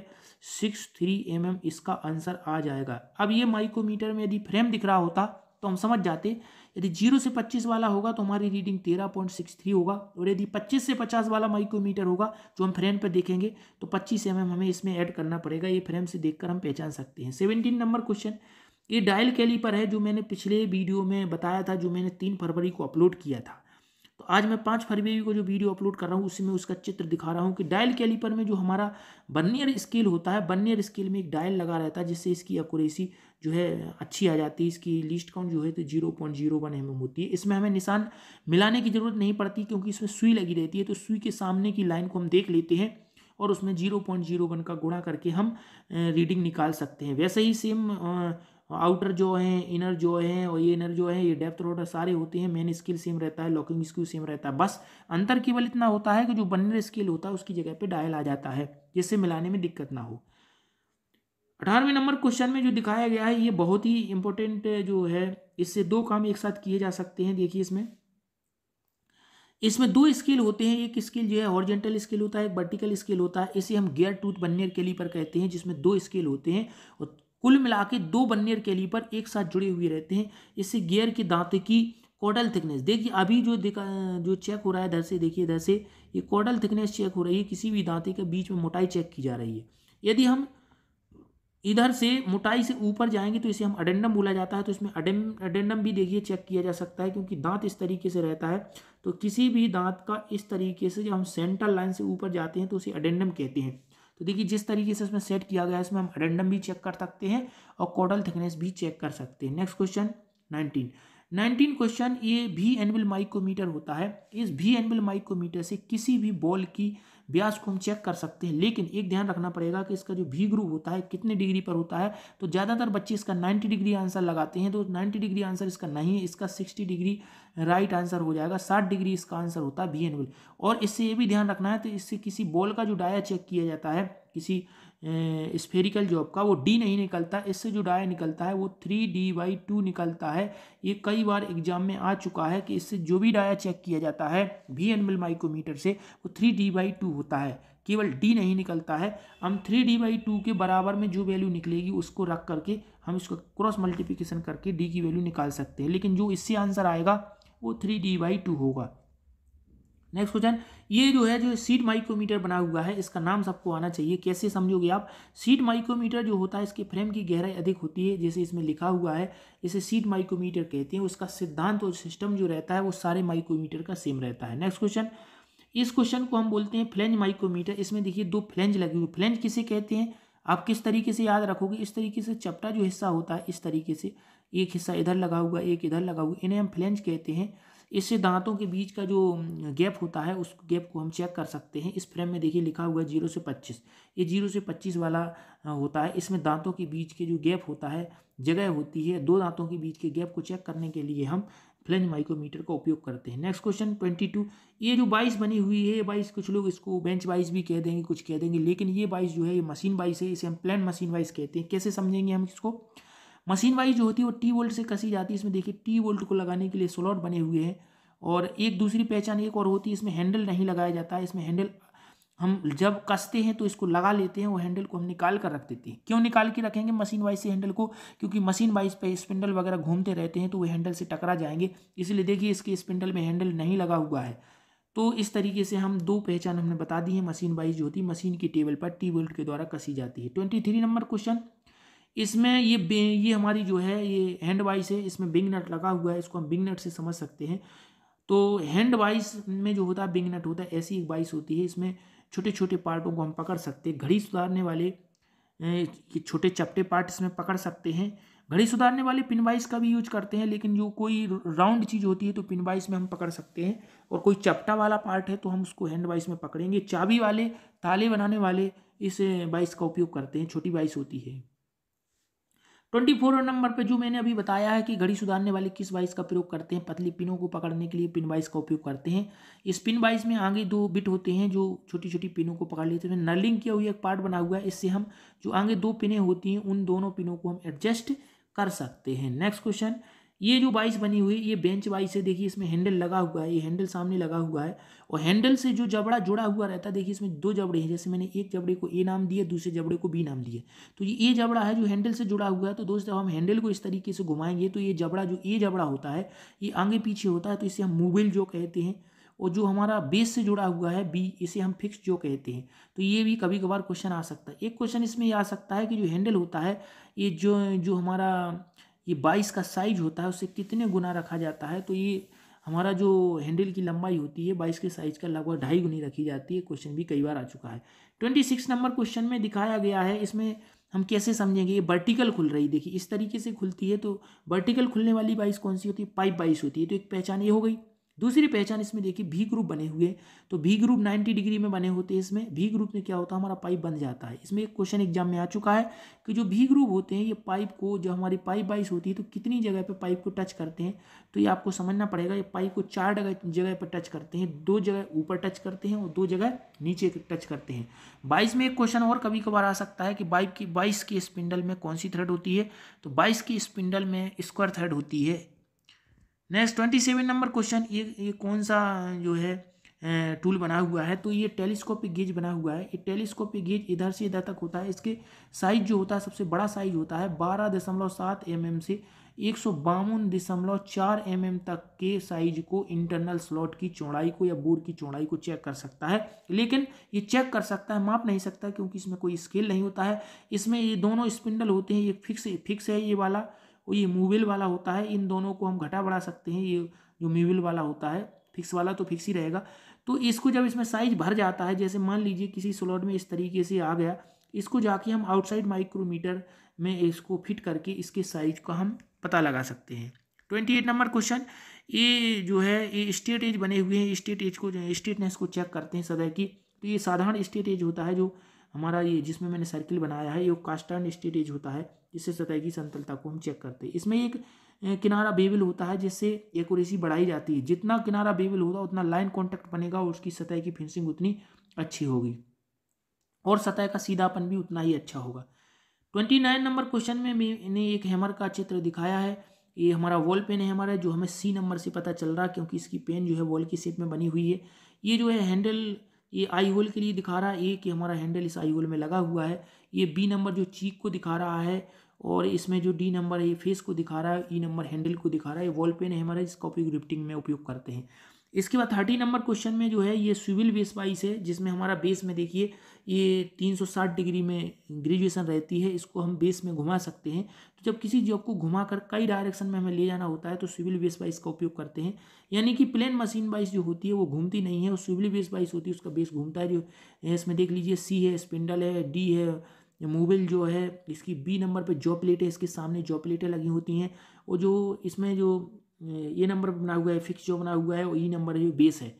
six three M M इसका आंसर आ जाएगा अब ये माइक्रोमीटर में यदि फ्रेम दिख रहा होता तो हम समझ जाते यदि जीरो से पच्चीस वाला होगा तो हमारी रीडिंग तेरह पॉइंट सिक्स थ्री होगा और यदि पच्चीस से पचास वाला माइक्रोमीटर होगा जो हम फ्रेम पर देखेंगे तो पच्चीस एम mm हमें इसमें ऐड करना पड़ेगा ये फ्रेम से देखकर हम पहचान सकते हैं सेवनटीन नंबर क्वेश्चन ये डायल कैलीपर है जो मैंने पिछले वीडियो में बताया था जो मैंने तीन फरवरी को अपलोड किया था तो आज मैं पाँच फरवरी को जो वीडियो अपलोड कर रहा हूँ उसमें उसका चित्र दिखा रहा हूँ कि डायल कैलीपर में जो हमारा बर्नियर स्केल होता है बर्नियर स्केल में एक डायल लगा रहता है जिससे इसकी एकोरेसी जो है अच्छी आ जाती है इसकी लिस्ट काउंट जो है तो zero point zero one M M होती है इसमें हमें निशान मिलाने की ज़रूरत नहीं पड़ती क्योंकि इसमें सुई लगी रहती है तो सुई के सामने की लाइन को हम देख लेते हैं और उसमें जीरो पॉइंट जीरो वन का गुणा करके हम रीडिंग निकाल सकते हैं वैसे ही सेम आउटर जो है इनर जो है और ये इनर जो है ये डेप्थ रोटर सारे होते हैं मेन स्किल सेम रहता है लॉकिंग स्किल सेम रहता है बस अंतर केवल इतना होता है कि जो बनर स्किल होता है उसकी जगह पे डायल आ जाता है जिससे मिलाने में दिक्कत ना हो अठारहवें नंबर क्वेश्चन में जो दिखाया गया है ये बहुत ही इंपॉर्टेंट जो है इससे दो काम एक साथ किए जा सकते हैं देखिए इसमें इसमें दो स्किल होते हैं एक स्किल जो है हॉर्जेंटल स्किल होता है एक वर्टिकल स्किल होता है इसे हम गियर टूथ बनने के लिए पर कहते हैं जिसमें दो स्किल होते हैं और कुल मिला के दो बन्नियर पर एक साथ जुड़े हुए रहते हैं इससे गियर के दांत की कॉडल थिकनेस देखिए अभी जो दिखा जो चेक हो रहा है इधर से देखिए इधर से ये कॉडल थिकनेस चेक हो रही है किसी भी दांते के बीच में मोटाई चेक की जा रही है यदि हम इधर से मोटाई से ऊपर जाएंगे तो इसे हम अडेंडम बोला जाता है तो इसमें अडेम अडेंडम भी देखिए चेक किया जा सकता है क्योंकि दांत इस तरीके से रहता है तो किसी भी दांत का इस तरीके से जब हम सेंट्रल लाइन से ऊपर जाते हैं तो उसे अडेंडम कहते हैं तो देखिए जिस तरीके से इसमें सेट किया गया है इसमें हम रेंडम भी चेक कर सकते हैं और कोडल थिकनेस भी चेक कर सकते हैं next question nineteen nineteen question ये भी एनविल माइकोमीटर होता है इस भी एनबिल माइकोमीटर से किसी भी बॉल की ब्याज को हम चेक कर सकते हैं लेकिन एक ध्यान रखना पड़ेगा कि इसका जो भी ग्रुप होता है कितने डिग्री पर होता है तो ज़्यादातर बच्चे इसका 90 डिग्री आंसर लगाते हैं तो 90 डिग्री आंसर इसका नहीं है इसका 60 डिग्री राइट आंसर हो जाएगा 60 डिग्री इसका आंसर होता है भी एनबिल और इससे ये भी ध्यान रखना है तो इससे किसी बॉल का जो डाया चेक किया जाता है किसी स्फेरिकल जो आपका वो डी नहीं निकलता इससे जो डाया निकलता है वो थ्री डी बाई टू निकलता है ये कई बार एग्जाम में आ चुका है कि इससे जो भी डाया चेक किया जाता है भी एनमल माइक्रोमीटर से वो थ्री डी बाई टू होता है केवल डी नहीं निकलता है हम थ्री डी बाई टू के बराबर में जो वैल्यू निकलेगी उसको रख करके हम इसका क्रॉस मल्टीप्लीकेशन करके डी की वैल्यू निकाल सकते हैं लेकिन जो इससे आंसर आएगा वो थ्री डी बाई टू होगा नेक्स्ट क्वेश्चन ये जो है जो सीट माइक्रोमीटर बना हुआ है इसका नाम सबको आना चाहिए कैसे समझोगे आप सीट माइक्रोमीटर जो होता है इसके फ्रेम की गहराई अधिक होती है जैसे इसमें लिखा हुआ है इसे सीट माइक्रोमीटर कहते हैं उसका सिद्धांत और सिस्टम जो रहता है वो सारे माइक्रोमीटर का सेम रहता है नेक्स्ट क्वेश्चन इस क्वेश्चन को हम बोलते हैं फ्लेंज माइक्रोमीटर इसमें देखिए दो फ्लेंज लगी हुई फ्लेंज किसे कहते हैं आप किस तरीके से याद रखोगे इस तरीके से चपटा जो हिस्सा होता है इस तरीके से एक हिस्सा इधर लगा हुआ एक इधर लगा हुआ इन्हें हम फ्लेंज कहते हैं इससे दांतों के बीच का जो गैप होता है उस गैप को हम चेक कर सकते हैं इस फ्रेम में देखिए लिखा हुआ है जीरो से पच्चीस ये जीरो से पच्चीस वाला होता है इसमें दांतों के बीच के जो गैप होता है जगह होती है दो दांतों के बीच के गैप को चेक करने के लिए हम फ्लेंज माइक्रोमीटर का उपयोग करते हैं नेक्स्ट क्वेश्चन ट्वेंटी टू ये जो बाइस बनी हुई है ये बाइस कुछ लोग इसको बेंच बाइस भी कह देंगे कुछ कह देंगे लेकिन ये बाइस जो है ये मशीन बाइस है इसे हम प्लान मशीन बाइस कहते हैं कैसे समझेंगे हम इसको मशीन वाइज जो होती है वो टी वोल्ट से कसी जाती है इसमें देखिए टी वोल्ट को लगाने के लिए स्लॉट बने हुए हैं और एक दूसरी पहचान एक और होती है इसमें हैंडल नहीं लगाया जाता है इसमें हैंडल हम जब कसते हैं तो इसको लगा लेते हैं वो हैंडल को हम निकाल कर रख देते हैं क्यों निकाल के रखेंगे मशीन वाइज से हैंडल को क्योंकि मशीन वाइज पे स्पिंडल वगैरह घूमते रहते हैं तो वो हैंडल से टकरा जाएंगे इसलिए देखिए इसके स्पिंडल में हैंडल नहीं लगा हुआ है तो इस तरीके से हम दो पहचान हमने बता दी है मशीन वाइज जो होती है मशीन की टेबल पर टी वोल्ट के द्वारा कसी जाती है ट्वेंटी थ्री नंबर क्वेश्चन इसमें ये ये हमारी जो है ये हैंड वाइस है इसमें बिंग नट लगा हुआ है इसको हम बिंग नट से समझ सकते हैं तो हैंड वाइस में जो होता है बिंग नट होता है ऐसी एक वाइस होती है इसमें छोटे छोटे पार्टों को हम पकड़ सकते हैं घड़ी सुधारने वाले छोटे चपटे पार्ट इसमें पकड़ सकते हैं घड़ी सुधारने वाले पिन वाइस का भी यूज करते हैं लेकिन जो कोई राउंड चीज़ होती है तो पिन वाइस में हम पकड़ सकते हैं और कोई चपटा वाला पार्ट है तो हम उसको हैंड वाइस में पकड़ेंगे चाबी वाले ताले बनाने वाले इस बाइस का उपयोग करते हैं छोटी बाइस होती है ट्वेंटी फोर नंबर पे जो मैंने अभी बताया है कि घड़ी सुधारने वाले किस वाइस का प्रयोग करते हैं पतली पिनों को पकड़ने के लिए पिन वाइस का उपयोग करते हैं इस पिन वाइस में आगे दो बिट होते हैं जो छोटी छोटी पिनों को पकड़ लेते हैं नलिंग किया हुआ एक पार्ट बना हुआ है इससे हम जो आगे दो पिनें होती हैं उन दोनों पिनों को हम एडजस्ट कर सकते हैं नेक्स्ट क्वेश्चन ये जो बाइस बनी हुई ये बेंच बाइस है देखिए इसमें हैंडल लगा हुआ है ये हैंडल सामने लगा हुआ है और हैंडल से जो जबड़ा जुड़ा हुआ रहता है देखिए इसमें दो जबड़े हैं जैसे मैंने एक जबड़े को ए नाम दिया दूसरे जबड़े को बी नाम दिया तो ये ए जबड़ा है जो हैंडल से जुड़ा हुआ है तो दोस्तों जब हम हैंडल को इस तरीके से घुमाएंगे तो ये जबड़ा जो ए जबड़ा होता है ये आगे पीछे होता है तो इसे हम मोबाइल जो कहते हैं और जो हमारा बेस से जुड़ा हुआ है बी इसे हम फिक्स जो कहते हैं तो ये भी कभी कभार क्वेश्चन आ सकता है एक क्वेश्चन इसमें आ सकता है कि जो हैंडल होता है ये जो जो हमारा ये बाईस का साइज होता है उसे कितने गुना रखा जाता है तो ये हमारा जो हैंडल की लंबाई होती है बाईस के साइज का लगभग ढाई गुनी रखी जाती है क्वेश्चन भी कई बार आ चुका है ट्वेंटी सिक्स नंबर क्वेश्चन में दिखाया गया है इसमें हम कैसे समझेंगे ये वर्टिकल खुल रही देखिए इस तरीके से खुलती है तो वर्टिकल खुलने वाली बाइस कौन सी होती है पाइप बाइस होती है तो एक पहचान ये हो गई दूसरी पहचान इसमें देखिए भी ग्रुप बने हुए तो भी ग्रुप 90 डिग्री में बने होते हैं इसमें भी ग्रुप में क्या होता है हमारा पाइप बन जाता है इसमें एक क्वेश्चन एग्जाम में आ चुका है कि जो भी ग्रुप होते हैं ये पाइप को जो हमारी पाइप बाइस होती है तो कितनी जगह पर पाइप को टच करते हैं तो ये आपको समझना पड़ेगा ये पाइप को चार जगह पर टच करते हैं दो जगह ऊपर टच करते हैं और दो जगह नीचे टच करते हैं बाईस में एक क्वेश्चन और कभी कभार आ सकता है कि बाइप की बाइस की स्पिंडल में कौन सी थ्रेड होती है तो बाइस की स्पिंडल में स्क्वायर थ्रेड होती है next twenty seven number question ये ये कौन सा जो है टूल बना हुआ है तो ये टेलीस्कोपिक गेज बना हुआ है ये टेलीस्कोपिक गेज इधर से इधर तक होता है इसके साइज जो होता है सबसे बड़ा साइज होता है बारह दशमलव सात एम mm एम से एक सौ बावन दशमलव चार एम mm एम तक के साइज को इंटरनल स्लॉट की चौड़ाई को या बोर की चौड़ाई को चेक कर सकता है लेकिन ये चेक कर सकता है माप नहीं सकता क्योंकि इसमें कोई स्केल नहीं होता है इसमें ये दोनों स्पिंडल होते हैं ये फिक्स फिक्स है ये वाला और ये मूवेल वाला होता है इन दोनों को हम घटा बढ़ा सकते हैं ये जो मूवेल वाला होता है फिक्स वाला तो फिक्स ही रहेगा तो इसको जब इसमें साइज भर जाता है जैसे मान लीजिए किसी स्लॉट में इस तरीके से आ गया इसको जाके हम आउटसाइड माइक्रोमीटर में इसको फिट करके इसके साइज का हम पता लगा सकते हैं ट्वेंटी एट नंबर क्वेश्चन ये जो है ये स्टेट एज बने हुए हैं स्टेट एज को स्टेटनेस को चेक करते हैं सदा की तो ये साधारण स्टेट एज होता है जो हमारा ये जिसमें मैंने सर्किल बनाया है ये कास्टर्न स्टेट एज होता है जिससे सतह की समतलता को हम चेक करते हैं इसमें एक किनारा बेबिल होता है जिससे एक इसी बढ़ाई जाती है जितना किनारा बेबिल होगा उतना लाइन कॉन्टैक्ट बनेगा और उसकी सतह की फिनिशिंग उतनी अच्छी होगी और सतह का सीधापन भी उतना ही अच्छा होगा ट्वेंटी नाइन नंबर क्वेश्चन में मैंने एक हैमर का चित्र दिखाया है ये हमारा वॉल पेन है हमारा जो हमें सी नंबर से पता चल रहा है क्योंकि इसकी पेन जो है वॉल की सेप में बनी हुई है ये जो है हैंडल ये आई होल के लिए दिखा रहा है ये कि हमारा हैंडल इस आई होल में लगा हुआ है ये बी नंबर जो चीक को दिखा रहा है और इसमें जो डी नंबर है ये फेस को दिखा रहा है ई नंबर हैंडल को दिखा रहा है ये वॉल पेन है हमारा जिसका उपयोग लिफ्टिंग में उपयोग करते हैं इसके बाद थर्टी नंबर क्वेश्चन में जो है ये सिविल बेस वाइस है जिसमें हमारा बेस में देखिए ये 360 डिग्री में ग्रेजुएशन रहती है इसको हम बेस में घुमा सकते हैं तो जब किसी जॉब को घुमा कर कई डायरेक्शन में हमें ले जाना होता है तो सिविल बेस वाइस का उपयोग करते हैं यानी कि प्लेन मशीन वाइस जो होती है वो घूमती नहीं है और सिविल बेस वाइस होती है उसका बेस घूमता है जो इसमें देख लीजिए सी है स्पिंडल है डी है मोबाइल जो है इसकी बी नंबर पे जॉब प्लेटें इसके सामने जॉब प्लेटें लगी होती हैं और जो इसमें जो ए नंबर बना हुआ है फिक्स जो बना हुआ है और ई नंबर जो बेस है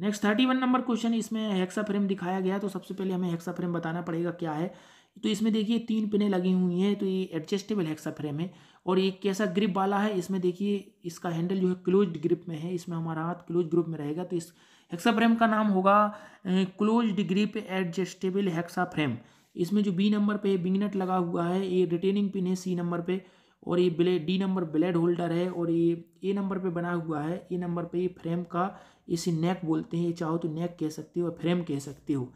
next thirty one number question इसमें हेक्सा फ्रेम दिखाया गया तो सबसे पहले हमें हेक्सा फ्रेम बताना पड़ेगा क्या है तो इसमें देखिए तीन पिने लगी हुई हैं तो ये एडजस्टेबल हेक्सा फ्रेम है और एक कैसा ग्रिप वाला है इसमें देखिए इसका हैंडल जो है क्लोज ग्रिप में है इसमें हमारा हाथ क्लोज ग्रुप में रहेगा तो इस हेक्सा फ्रेम का नाम होगा close grip adjustable hacksaw frame इसमें जो बी नंबर पे बिंगनेट लगा हुआ है ये रिटेनिंग पिन है सी नंबर पे और ये blade D number blade holder है और ये ए नंबर पे बना हुआ है ए नंबर पे ये फ्रेम का इसे नेक बोलते हैं चाहो तो नेक कह सकते हो फ्रेम कह सकते हो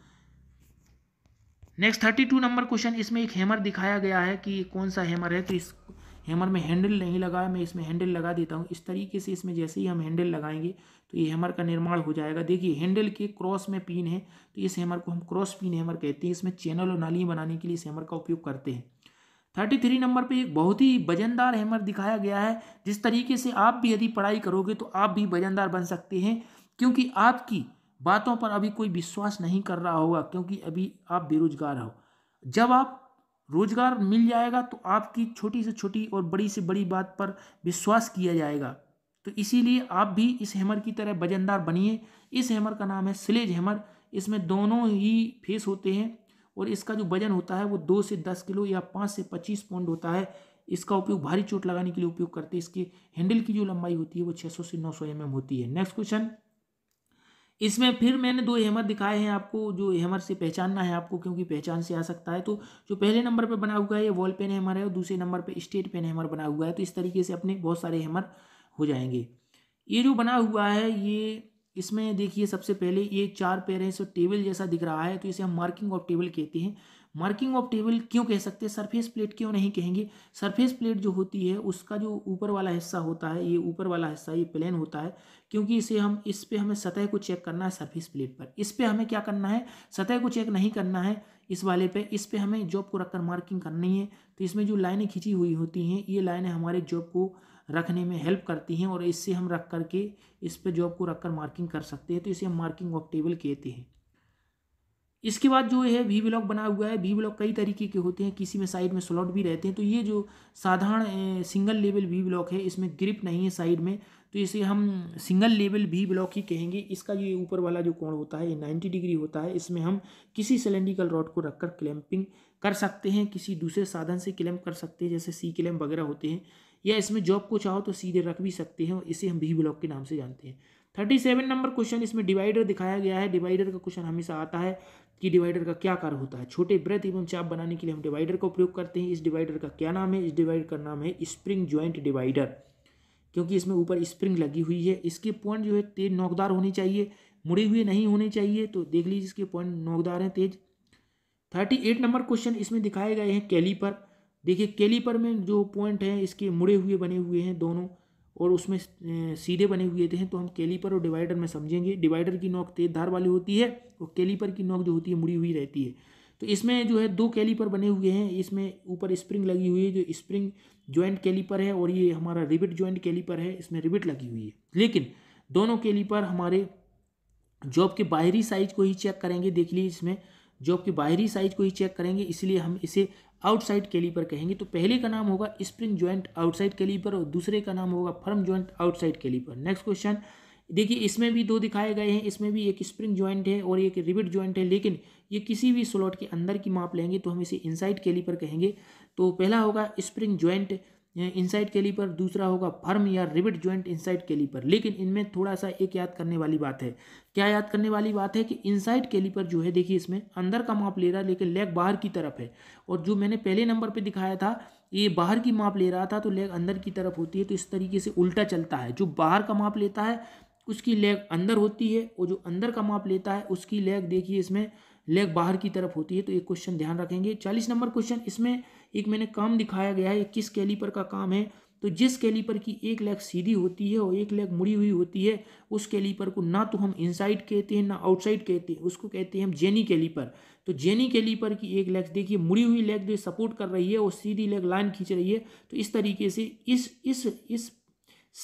next thirty two number question इसमें एक हैमर दिखाया गया है कि कौन सा हैमर है तो इस हैमर में हैंडल नहीं लगाया मैं इसमें हैंडल लगा देता हूँ इस तरीके से इसमें जैसे ही हम हैंडल लगाएंगे तो ये हैमर का निर्माण हो जाएगा देखिए हैंडल के क्रॉस में पिन है तो इस हैमर को हम क्रॉस पिन हैमर कहते हैं इसमें चैनल और नाली बनाने के लिए इस हैमर का उपयोग करते हैं थर्टी थ्री नंबर पे एक बहुत ही वजनदार हैमर दिखाया गया है जिस तरीके से आप भी यदि पढ़ाई करोगे तो आप भी वजनदार बन सकते हैं क्योंकि आपकी बातों पर अभी कोई विश्वास नहीं कर रहा होगा क्योंकि अभी आप बेरोजगार हो जब आप रोजगार मिल जाएगा तो आपकी छोटी से छोटी और बड़ी से बड़ी बात पर विश्वास किया जाएगा तो इसीलिए आप भी इस हैमर की तरह वजनदार बनिए इस हैमर का नाम है स्लेज हैमर इसमें दोनों ही फेस होते हैं और इसका जो वजन होता है वो दो से दस किलो या पाँच से पच्चीस पौंड होता है इसका उपयोग भारी चोट लगाने के लिए उपयोग करते हैं इसके हैंडल की जो लंबाई होती है वो सौ से नौ सौ एम होती है नेक्स्ट क्वेश्चन इसमें फिर मैंने दो हेमर दिखाए हैं आपको जो हैमर से पहचानना है आपको क्योंकि पहचान से आ सकता है तो जो पहले नंबर पर बना हुआ है ये वॉल पेन हेमर है और दूसरे नंबर पर स्टेट पेन हेमर बना हुआ है तो इस तरीके से अपने बहुत सारे हेमर हो जाएंगे ये जो बना हुआ है ये इसमें देखिए सबसे पहले ये चार पैर हैं इसमें टेबल जैसा दिख रहा है तो इसे हम मार्किंग ऑफ टेबल कहते हैं मार्किंग ऑफ टेबल क्यों कह सकते हैं सरफेस प्लेट क्यों नहीं कहेंगे सरफेस प्लेट जो होती है उसका जो ऊपर वाला हिस्सा होता है ये ऊपर वाला हिस्सा ये प्लेन होता है क्योंकि इसे हम इस पर हमें सतह को चेक करना है सरफेस प्लेट पर इस पर हमें क्या करना है सतह को चेक नहीं करना है इस वाले पे इस पे हमें जॉब को रखकर मार्किंग करनी है तो इसमें जो लाइनें खींची हुई होती हैं ये लाइनें हमारे जॉब को रखने में हेल्प करती हैं और इससे हम रख करके इस पर जॉब को रख कर मार्किंग कर सकते हैं तो इसे हम मार्किंग ऑफ टेबल कहते हैं इसके बाद जो है वी ब्लॉक बना हुआ है वी ब्लॉक कई तरीके के होते हैं किसी में साइड में स्लॉट भी रहते हैं तो ये जो साधारण सिंगल लेवल वी ब्लॉक है इसमें ग्रिप नहीं है साइड में तो इसे हम सिंगल लेवल भी ब्लॉक ही कहेंगे इसका ये ऊपर वाला जो कोण होता है ये नाइन्टी डिग्री होता है इसमें हम किसी सिलेंड्रिकल रॉड को रखकर क्लैंपिंग कर सकते हैं किसी दूसरे साधन से क्लैंप कर सकते हैं जैसे सी क्लैम्प वगैरह होते हैं या इसमें जॉब को चाहो तो सीधे रख भी सकते हैं और इसे हम भी ब्लॉक के नाम से जानते हैं थर्टी सेवन नंबर क्वेश्चन इसमें डिवाइडर दिखाया गया है डिवाइडर का क्वेश्चन हमेशा आता है कि डिवाइडर का क्या कार्य होता है छोटे ब्रेथ एवं चाप बनाने के लिए हम डिवाइडर का उपयोग करते हैं इस डिवाइडर का क्या नाम है इस डिवाइडर का नाम है स्प्रिंग ज्वाइंट डिवाइडर क्योंकि इसमें ऊपर स्प्रिंग लगी हुई है इसके पॉइंट जो है तेज नोकदार होनी चाहिए मुड़े हुए नहीं होने चाहिए तो देख लीजिए इसके पॉइंट नोकदार हैं तेज थर्टी एट नंबर क्वेश्चन इसमें दिखाए गए हैं कैलीपर देखिए कैलीपर में जो पॉइंट हैं इसके मुड़े हुए बने हुए हैं दोनों और उसमें सीधे बने हुए थे तो हम कैलीपर और डिवाइडर में समझेंगे डिवाइडर की नोक तेज धार वाली होती है और कैलीपर की नोक जो होती है मुड़ी हुई रहती है तो इसमें जो है दो कैलीपर बने हुए हैं इसमें ऊपर स्प्रिंग लगी हुई है जो स्प्रिंग ज्वाइंट कैलीपर है और ये हमारा रिबिट ज्वाइंट कैलीपर है इसमें रिबिट लगी हुई है लेकिन दोनों कैलीपर हमारे जॉब के बाहरी साइज को ही चेक करेंगे देख लीजिए इसमें जॉब के बाहरी साइज को ही चेक करेंगे इसलिए हम इसे आउटसाइड कैलीपर कहेंगे तो पहले का नाम होगा स्प्रिंग ज्वाइंट आउटसाइड कैलीपर और दूसरे का नाम होगा firm joint outside calliper next question देखिए इसमें भी दो दिखाए गए हैं इसमें भी एक स्प्रिंग ज्वाइंट है और एक रिबिट ज्वाइंट है लेकिन ये किसी भी स्लॉट के अंदर की माप लेंगे तो हम इसे इनसाइड कैलीपर कहेंगे तो पहला होगा स्प्रिंग ज्वाइंट इनसाइड कैलीपर दूसरा होगा फर्म या रिबिट ज्वाइंट इनसाइड कैलीपर लेकिन इनमें थोड़ा सा एक याद करने वाली बात है क्या याद करने वाली बात है कि इनसाइड कैलीपर जो है देखिए इसमें अंदर का माप ले रहा है लेकिन लेग बाहर की तरफ है और जो मैंने पहले नंबर पे दिखाया था ये बाहर की माप ले रहा था तो लेग अंदर की तरफ होती है तो इस तरीके से उल्टा चलता है जो बाहर का माप लेता है उसकी लेग अंदर होती है और जो अंदर का माप लेता है उसकी लेग देखिए इसमें लेग बाहर की तरफ होती है तो एक क्वेश्चन ध्यान रखेंगे चालीस नंबर क्वेश्चन इसमें एक मैंने काम दिखाया गया है किस कैलीपर का काम है तो जिस कैलीपर की एक लेग सीधी होती है और एक लेग मुड़ी हुई होती है उस कैलीपर को ना तो हम इनसाइड कहते हैं ना आउटसाइड कहते हैं उसको कहते हैं हम जेनी कैलीपर तो जेनी कैलीपर की एक लेग देखिए मुड़ी हुई लेग जो सपोर्ट कर रही है और सीधी लेग लाइन खींच रही है तो इस तरीके से इस इस इस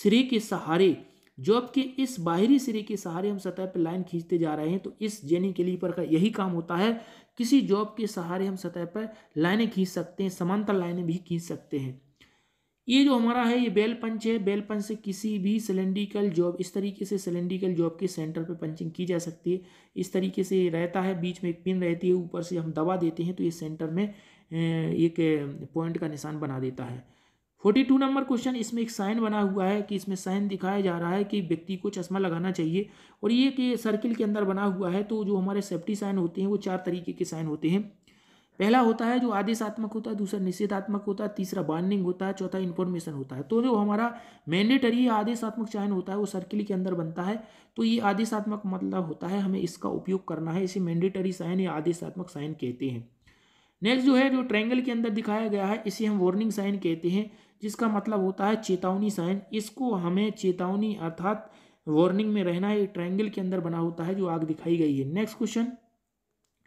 सिरे के सहारे जबकि इस बाहरी सिरे के सहारे हम सतह पर लाइन खींचते जा रहे हैं तो इस जेनी कैलीपर का यही काम होता है किसी जॉब के सहारे हम सतह पर लाइनें खींच सकते हैं समांतर लाइनें भी खींच सकते हैं ये जो हमारा है ये बेल पंच है बेल पंच से किसी भी सिलेंड्रिकल जॉब इस तरीके से सिलेंड्रिकल जॉब के सेंटर पे पंचिंग की जा सकती है इस तरीके से रहता है बीच में एक पिन रहती है ऊपर से हम दबा देते हैं तो ये सेंटर में एक पॉइंट का निशान बना देता है फोर्टी टू नंबर क्वेश्चन इसमें एक साइन बना हुआ है कि इसमें साइन दिखाया जा रहा है कि व्यक्ति को चश्मा लगाना चाहिए और ये कि सर्किल के अंदर बना हुआ है तो जो हमारे सेफ्टी साइन होते हैं वो चार तरीके के साइन होते हैं पहला होता है जो आदेशात्मक होता है दूसरा निषेधात्मक होता है तीसरा बाइंडिंग होता है चौथा इन्फॉर्मेशन होता है तो जो हमारा मैंडेटरी आदेशात्मक चयन होता है वो सर्किल के अंदर बनता है तो ये आदेशात्मक मतलब होता है हमें इसका उपयोग करना है इसे मैंडेटरी साइन या आदेशात्मक साइन कहते हैं नेक्स्ट जो है जो ट्रायंगल के अंदर दिखाया गया है इसे हम वार्निंग साइन कहते हैं जिसका मतलब होता है चेतावनी साइन इसको हमें चेतावनी अर्थात वार्निंग में रहना है ट्रायंगल के अंदर बना होता है जो आग दिखाई गई है नेक्स्ट क्वेश्चन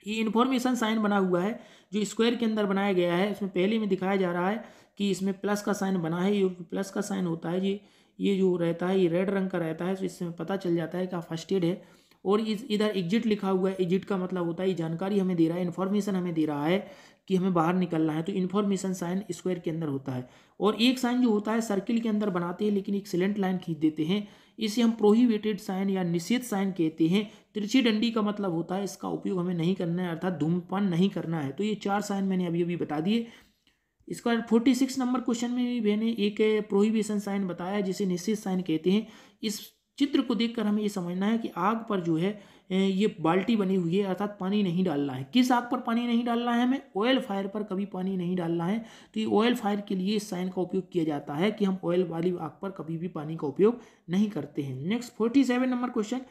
ये इन्फॉर्मेशन साइन बना हुआ है जो स्क्वायर के अंदर बनाया गया है इसमें पहले में दिखाया जा रहा है कि इसमें प्लस का साइन बना है ये प्लस का साइन होता है जी ये जो रहता है ये रेड रंग का रहता है तो इसमें पता चल जाता है कि फर्स्ट एड है और इस इधर एग्जिट लिखा हुआ है एग्जिट का मतलब होता है ये जानकारी हमें दे रहा है इन्फॉर्मेशन हमें दे रहा है कि हमें बाहर निकलना है तो इन्फॉर्मेशन साइन स्क्वायर के अंदर होता है और एक साइन जो होता है सर्किल के अंदर बनाते हैं लेकिन एक सिलेंट लाइन खींच देते हैं इसे हम प्रोहिबिटेड साइन या निषेध साइन कहते हैं तिरछी डंडी का मतलब होता है इसका उपयोग हमें नहीं करना है अर्थात धूमपान नहीं करना है तो ये चार साइन मैंने अभी अभी बता दिए इसका फोर्टी सिक्स नंबर क्वेश्चन में भी मैंने एक प्रोहिबिशन साइन बताया जिसे निषेध साइन कहते हैं इस चित्र को देखकर हमें ये समझना है कि आग पर जो है ये बाल्टी बनी हुई है अर्थात पानी नहीं डालना है किस आग पर पानी नहीं डालना है हमें ऑयल फायर पर कभी पानी नहीं डालना है तो ये ऑयल फायर के लिए इस साइन का उपयोग किया जाता है कि हम ऑयल वाली आग पर कभी भी पानी का उपयोग नहीं करते हैं next forty seven number question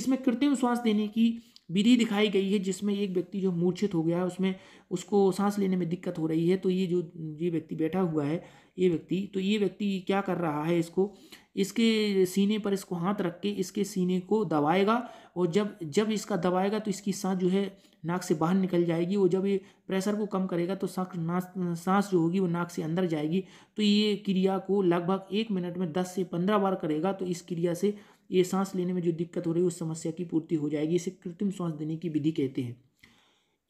इसमें कृत्रिम श्वास देने की विधि दिखाई गई है जिसमें एक व्यक्ति जो मूर्छित हो गया है उसमें उसको सांस लेने में दिक्कत हो रही है तो ये जो ये व्यक्ति बैठा हुआ है ये व्यक्ति तो ये व्यक्ति क्या कर रहा है इसको इसके सीने पर इसको हाथ रख के इसके सीने को दबाएगा और जब जब इसका दबाएगा तो इसकी सांस जो है नाक से बाहर निकल जाएगी वो जब ये प्रेशर को कम करेगा तो सांस सांस जो होगी वो नाक से अंदर जाएगी तो ये क्रिया को लगभग एक मिनट में दस से पंद्रह बार करेगा तो इस क्रिया से ये सांस लेने में जो दिक्कत हो रही है उस समस्या की पूर्ति हो जाएगी इसे कृत्रिम सांस देने की विधि कहते हैं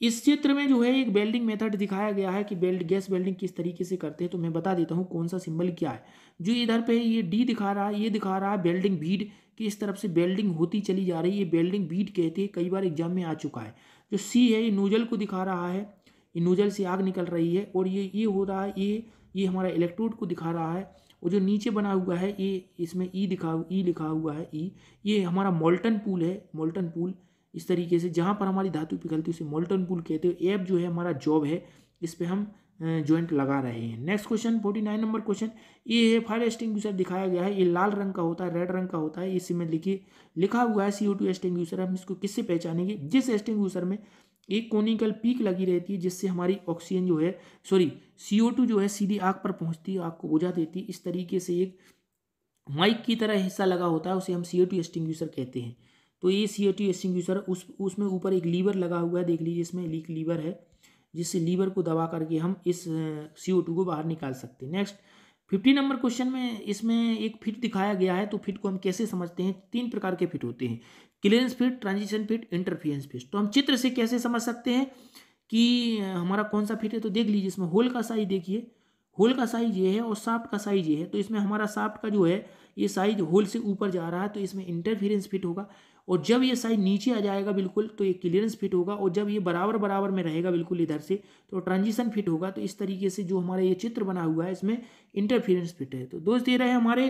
इस चित्र में जो है एक बेल्डिंग मेथड दिखाया गया है कि बेल्ड गैस बेल्डिंग किस तरीके से करते हैं तो मैं बता देता हूँ कौन सा सिंबल क्या है जो इधर पे ये डी दिखा रहा है ये दिखा रहा है बेल्डिंग भीड कि इस तरफ से बेल्डिंग होती चली जा रही है ये बेल्डिंग बीड कहते हैं कई बार एग्जाम में आ चुका है जो सी है ये नोजल को दिखा रहा है ये नोजल से आग निकल रही है और ये ये हो रहा है ये ये हमारा इलेक्ट्रोड को दिखा रहा है और जो नीचे बना हुआ है ये इसमें ई e दिखा ई e लिखा हुआ है ई e। ये हमारा मोल्टन पूल है मोल्टन पूल इस तरीके से जहाँ पर हमारी धातु पिघलती है उसे मोल्टन पुल कहते हो ऐप जो है हमारा जॉब है इस पर हम जॉइंट लगा रहे हैं next question forty nine number question ये है फायर एस्टिंग दिखाया गया है ये लाल रंग का होता है रेड रंग का होता है इसमें लिखिए लिखा हुआ है सी ओ टू यूसर हम इसको किससे पहचानेंगे जिस यूसर में एक कोनिकल पीक लगी रहती है जिससे हमारी ऑक्सीजन जो है सॉरी सी ओ टू जो है सीधी आग पर पहुँचती है आग को बुझा देती है इस तरीके से एक माइक की तरह हिस्सा लगा होता है उसे हम सी ओ टू यूसर कहते हैं तो ये सी ओ टी एक्सटिंग्विशर उस उसमें ऊपर एक लीवर लगा हुआ है देख लीजिए इसमें एक लीवर है जिससे लीवर को दबा करके हम इस सी ओ टू को बाहर निकाल सकते हैं नेक्स्ट फिफ्टी नंबर क्वेश्चन में इसमें एक फिट दिखाया गया है तो फिट को हम कैसे समझते हैं तीन प्रकार के फिट होते हैं clearance fit transition fit interference fit तो हम चित्र से कैसे समझ सकते हैं कि हमारा कौन सा फिट है तो देख लीजिए इसमें होल का साइज देखिए होल का साइज ये है और साफ्ट का साइज ये है तो इसमें हमारा साफ्ट का जो है ये साइज होल से ऊपर जा रहा है तो इसमें इंटरफियरेंस फिट होगा और जब ये साइड नीचे आ जाएगा बिल्कुल तो ये क्लियरेंस फिट होगा और जब ये बराबर बराबर में रहेगा बिल्कुल इधर से तो ट्रांजिशन फिट होगा तो इस तरीके से जो हमारा ये चित्र बना हुआ है इसमें इंटरफियरेंस फिट है तो दोस्त ये रहे हमारे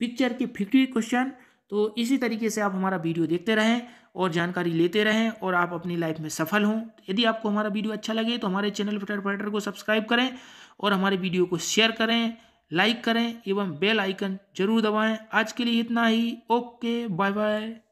पिक्चर के फिफ्टी क्वेश्चन तो इसी तरीके से आप हमारा वीडियो देखते रहें और जानकारी लेते रहें और आप अपनी लाइफ में सफल हों यदि आपको हमारा वीडियो अच्छा लगे तो हमारे चैनल फिटर फटर को सब्सक्राइब करें और हमारे वीडियो को शेयर करें लाइक करें एवं बेल आइकन जरूर दबाएं आज के लिए इतना ही ओके बाय बाय